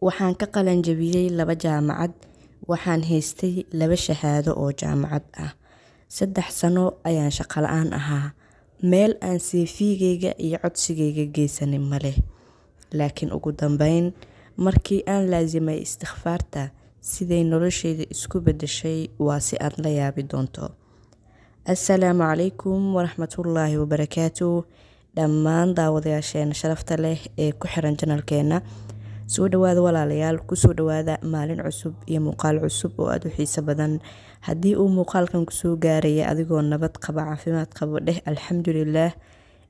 Waxaan ka qalin jabiyay laba jaamacad. Waxaan haystay laba shahaado oo jaamacad ah. Saddex sano ayaan shaqo la-aan ahaa. Meel aan seefiigeyga iyo codsigayga geysanin ma leh. Laakiin ugu dambeyn, markii aan laasimay istikhfaarta, siday nolosheyda isku beddeshay waa si aad la yaabi doonto. Assalaamu calaykum waraxmatullaahi wabarakaatu. Dhammaan daawadayaasheena sharafta leh ee ku xiran janalkeenna soo dhawaada walaalayaal kusoo dhawaada maalin cusub iyo muuqaal cusub oo aada u xiiso badan haddii uu muuqaalkan kusoo gaaraya adigoo nabad qaba caafimaad qabo dheh alxamdulilaah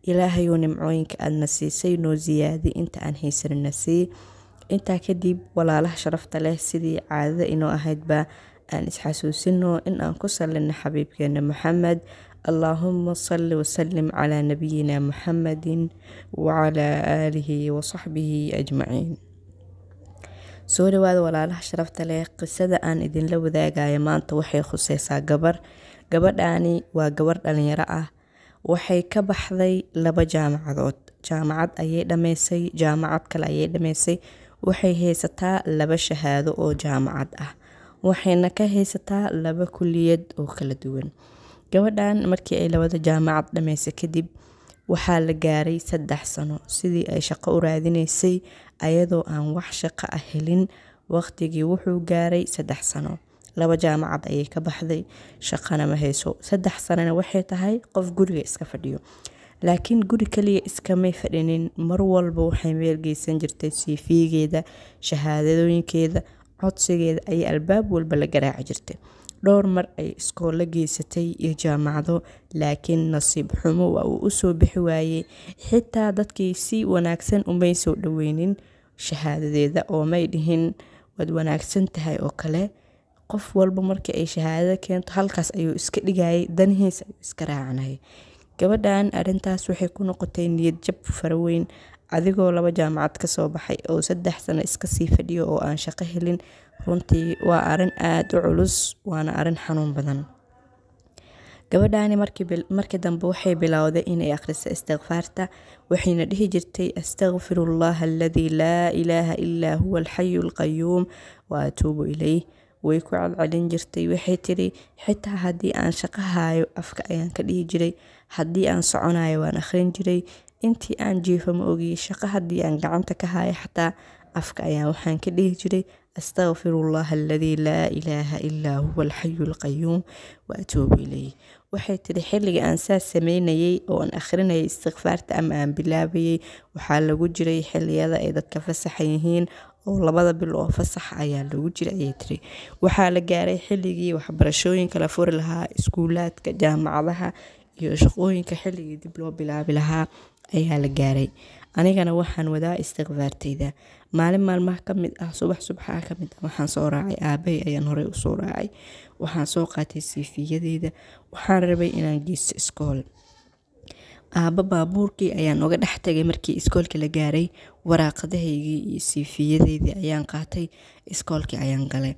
ilaahayou nimcooyinka aadna siisay noo siyaadi inta aan haysanina sii intaa kadib walaalaha sharafta leh sidii caadada inoo ahaydba aan isxasuusino in aan ku salino xabiibkeena maxamed allaahuma salli wasalim calaa nabiyina muxamedin wacalaa aalihi wasaxbihi ajmaciin soo dhawaada walaalaha sharafta leh qisada aan idinla wadaagayo maanta waxay khuseysaa gabar gabadhaani waa gabar dhalinyaro ah waxay ka baxday laba jaamacadood jaamacad ayay dhammaysay jaamacad kale ayay dhammaysay waxay haysataa laba shahaado oo jaamacad ah waxayna ka haysataa laba kuliyad oo kala duwan gabadhan markii ay labada jaamacad dhammaysay kadib waxaa la gaaray saddex sano sidii ay shaqo u raadinaysay ayadoo aan wax shaqo ah helin waqtigii wuxuu gaaray saddex sano laba jaamacad ayay ka baxday shaqana ma hayso saddex sanana waxay tahay qof guriga iska fadhiyo laakiin guri keliya iskamay fadhinin mar walba waxay meel geysan jirtay siifiigeeda shahaadadooyinkeeda codsigeeda ayay albaab walba la garaaci jirtay dhowr mar ay iskoolla geysatay iyo jaamacdo laakiin nasiib xumo waa uu usoo bixi waayey xitaa dadkii si wanaagsan umaysoo dhoweynin shahaadadeeda oo may dhihin waad wanaagsan tahay oo kale qof walba markii ay shahaadada keento halkaas ayuu iska dhigayay danihiisa ayuu iska raacanayay gabadhan arrintaas waxay ku noqotay niyad jab faraweyn adigoo laba jaamacad kasoo baxay oo saddex sano iska sii fadhiyo oo aan shaqo helin runtii waa arrin aada u culus waana arin xanuun badan gabadhaani markii dambe waxay bilowday inay akhriso istighfaarta waxayna dhihi jirtay astaghfirullah aladii laa ilaaha illaa huwa alxayu alqayuum wa atuubu ilayh way ku celcelin jirtay waxay tiri xitaa haddii aan shaqo haayo afka ayaan ka dhihi jiray haddii aan soconaayo waan akhrin jiray intii aan jiifo ma ogiyey shaqo haddii aan gacanta ka haayo xataa afka ayaan waxaan ka dhihi jiray أستغفر الله aladii laa ilaaha ilaa huwa alxayu alqayuum wa atuubu waxay tidhi xilligii aan saas sameynayey oo aan akhrinayay istikfaarta ama aan bilaabayay waxaa lagu jiray xiliyada ay dadka fasaxa yihiin oo labada bil oo fasax ayaa lagu jira ayay tiri waxaa la gaaray xilligii waxbarashooyinka la furi lahaa iskuulaadka jaamacadaha iyo shaqooyinka xilligii dib loo bilaabi lahaa ayaa la gaaray anigana waxaan wadaa istikfaartayda maalin maalmaha kamid mid ah subax subaxaa ka mid ah waxaan soo raacay aabahay ayaan horey usoo raacay waxaan soo qaatay siifiyadeyda waxaan rabay inaan geysto iskool aaba baabuurkii ayaan oga dhex tagay markii iskoolka la gaaray waraaqadahaygii iyo siifiyadeydii ayaan qaatay iskoolkii ayaan galay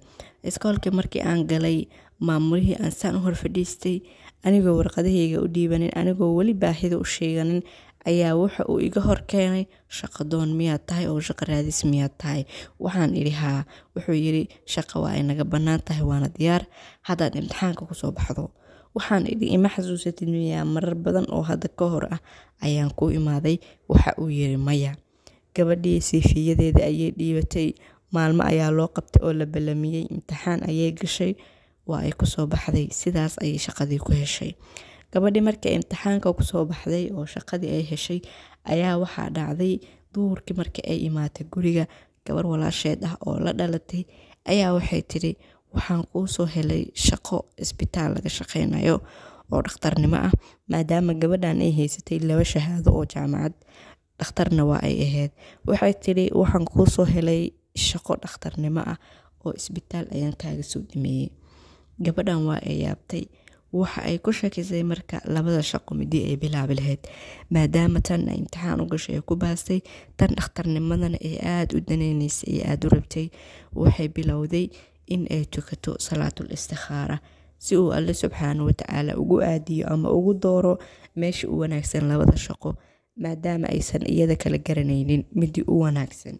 iskoolkii markii aan galay maamulihii aan saan u horfadhiistay anigoo warqadahayga u dhiibanin anigoo weli baahida u sheeganin ayaa waxa uu iga horkeenay shaqo doon miyaad tahay oo shaqo raadis miyaad tahay waxaan idhi haa wuxuu yidhi shaqa waa ay naga bannaan tahay waana diyaar haddaad imtixaanka kusoo baxdo waxaan idhi ima xasuusatid miyaa marar badan oo hadda ka hor ah ayaan ku imaaday waxa uu yidhi maya gabadhii siifiyadeeda ayay dhiibatay maalmo ayaa loo qabtay oo la ballamiyey imtixaan ayay gashay waa ay kusoo baxday sidaas ayay shaqadii ku heshay Gabadhii markay imtixaanka kusoo baxday oo shaqadii ay heshay ayaa waxaa dhacday duhurkii markii ay imaatay guriga gabar walaasheed ah oo la dhalatay ayaa waxay tidhi waxaan kuu helay shaqo isbitaal laga shaqeynayo oo dhakhtarnimo ah maadaama gabadhan ay haysatay laba shahaado oo jaamacad dhakhtarna waa ay ahayd waxay tidhi waxaan kuu helay shaqo dhakhtarnimo ah oo isbitaal ayaan kaaga soo dhameeyey gabadhan waa ay yaabtay waxa ay ku shakisay marka labada shaqo midii ay bilaabi lahayd maadaama tan ay imtixaan u gashay ee ku baastay tan dhakhtarnimadana ee aada u daneynaysay ee aada u rabtay waxay bilowday in ay tukato salaatul istikhaara si uu alle subxaana watacaala ugu aadiyo ama ugu dooro meesha u wanaagsan labada shaqo maadaama aysan iyada kala garanaynin midii u wanaagsan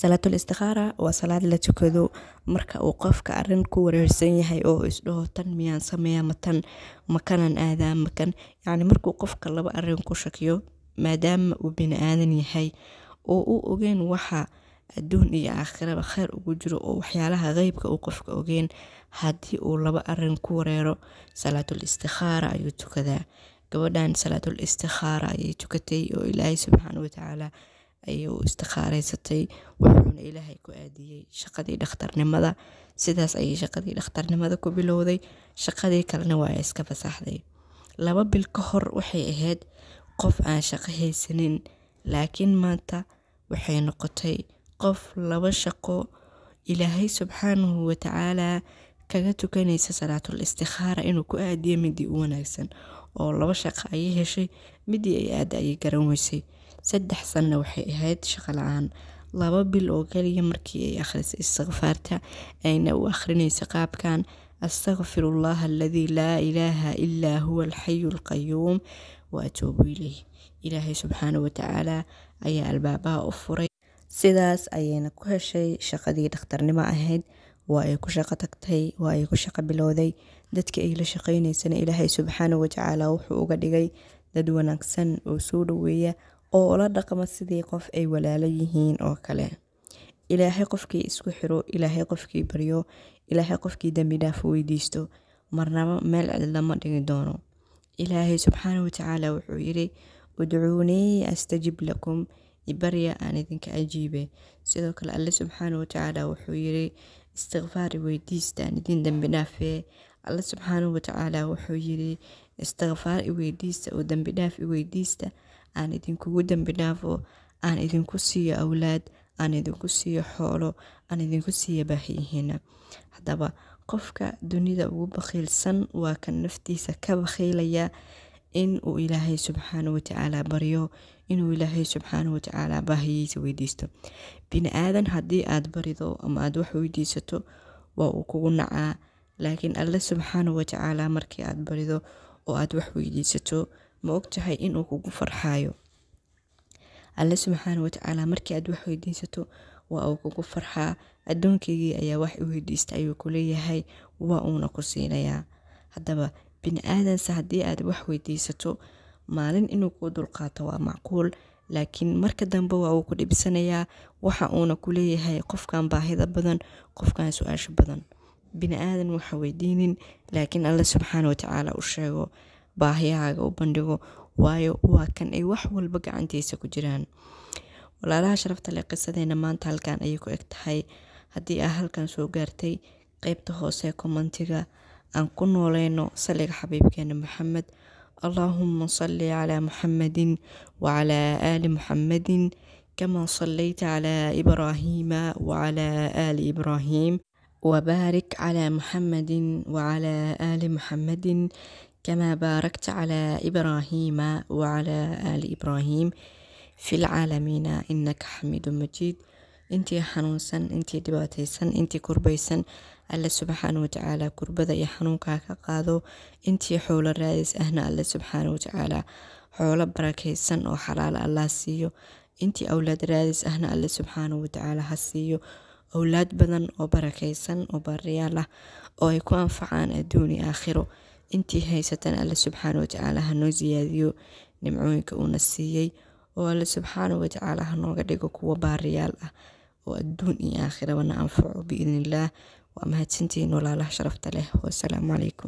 salaatul istikhaara waa salaad la tukado marka uu qofka arin ku wareersan yahay oo isdhaho tan miyaan sameeya matan makanan aadaa makan yacni markuu qofka laba arin ku shakiyo maadaama uu bini-aadan yahay oo u ogeyn waxa adduun iyo aakhiraba kheyr ugu jiro oo waxyaalaha qeybka uu qofka ogeen haddii uu laba arin ku wareero salaatul istiqaara ayuu tukadaa gabadhan salaatul istiqaara ayay tukatay oo ilaahay subxaana watacaala ayuu istikhaaraysatay wuxuuna ilaahay ku aadiyey shaqadii dhakhtarnimada sidaas ayay shaqadii dhakhtarnimada ku bilowday shaqadii kalena waa iska fasaaxday laba bil ka hor waxay ahayd qof aan shaqo haysanin laakiin maanta waxay noqotay qof laba shaqo ilaahay subxaanahu watacaalaa kaga tukanaysa salaatul istikhaara inuu ku aadiyo midii u wanaagsan oo laba shaqo ayay heshay midii ay aada ayay garan weysay Saddex sanna waxay ahayd shaqo la-aan Laba bil oo keliya markii ay akhrisay istighfaarta ayna u akhrinaysa qaabkan astaghfirullah aladii laa ilaaha illaa huwa alxayu qayyuum wa atuubu ileyh Ilaahay subxaana watacaala ayaa albaabaha u furay. Sidaas ayayna ku heshay shaqadii dhakhtarnimo ahayd. Waa ay ku shaqo tagtay, waa ay ku shaqo bilowday. dadkii ay la shaqaynaysana Ilaahay subxaana wa wuxuu uga dhigay dad wanaagsan oo soo dhaweeya oo ula dhaqma sidii qof ay walaalo yihiin oo kale. Ilaahay qofkii isku xiro, Ilaahay qofkii baryo, Ilaahay qofkii dembidhaaf weydiisto, marnaba meel cid lama dhigi doono. Ilaahay subxaanahu wa wuxuu yidhi, udcuunii astajib lakum, ibarya aan idinka ajiibe. Sidoo kale Alle subxaanahu wa tacaala wuxuu yidhi, istighfaar iweydiista aan idin dambi dhaafee. Alle subxaanahu wa wuxuu yidhi, istighfaar iweydiista oo dambi dhaaf iweydiista aan idinkugu dembi dhaafo aan idinku siiyo awlaad aan idinku siiyo xoolo aan idinku siiyo baahiyihiina haddaba qofka dunida ugu bakhiilsan waa kan naftiisa ka bakhiilaya in uu ilaahay subxaana watacaala baryo inuu ilaahay subxaana watacaala baahiyiisa weydiisto bini aadan haddii aad barido ama aad wax weydiisato waa uu kugu nacaa laakiin alle subxaana watacaala markii aad barido oo aad wax weydiisato Ma ogtahay inuu kugu farxayo? Alle subxaana wa markii aad wax weydiisato waa uu kugu farxaa. Adduunkaygii ayaa wax u weydiista ayuu kuleeyahay leeyahay waa uuna ku siinayaa. Haddaba bini'aadansa haddii aad wax weydiisato maalin inuu ku dulqaato waa macquul laakiin marka dambe waa uu ku dhibsanayaa waxa uuna ku leeyahay qofkan baahida badan qofkan su-aasha badan bini'aadan waxa weydiinin laakiin alle subxaana watacaala u sheego baahiyahaaga u bandhigo waayo waa kan ay wax walba gacantiisa ku jiraan walaalaha sharafta leh qisadeena maanta halkan ayay ku eg tahay haddii aa halkan soo gaartay qeybta hoose komantiga aan ku nooleyno saliga xabiibkeena maxamed allaahuma salli calaa muxamadin wacalaa aali muxamadin كما salayta calaa إبراهيم وعلى aali إبراهيم wabaarik calaa محمد وعلى aali محمد كما باركت على إبراهيم وعلى آل إبراهيم في العaalamiin inaka xamiidu majiid intii xanuunsan intii dhibaataysan intii kurbaysan alle subxaana watacaala kurbada iyo xanuunkaa ka qaado intii xoolo raadis ahna alle subxaana watacaala xoolo barakaysan oo xalaal allah siiyo intii awlaad raadis ahna alle subxaana watacaala ha siiyo awlaad badan oo barakaysan oo baariyaal ah oo ay ku anfacaan adduuni aakhiro intii haysatan alle subxaana watacaala hanoo siyaadiyo nimcooyinka uuna siiyey oo alle subxaana watacaala hanooga dhigo kuwo baariyaal ah oo adduun iyo aakhirabana anfaco biidnillaah waa mahadsantihiin walaalaha sharafta leh wasalaamu calaykum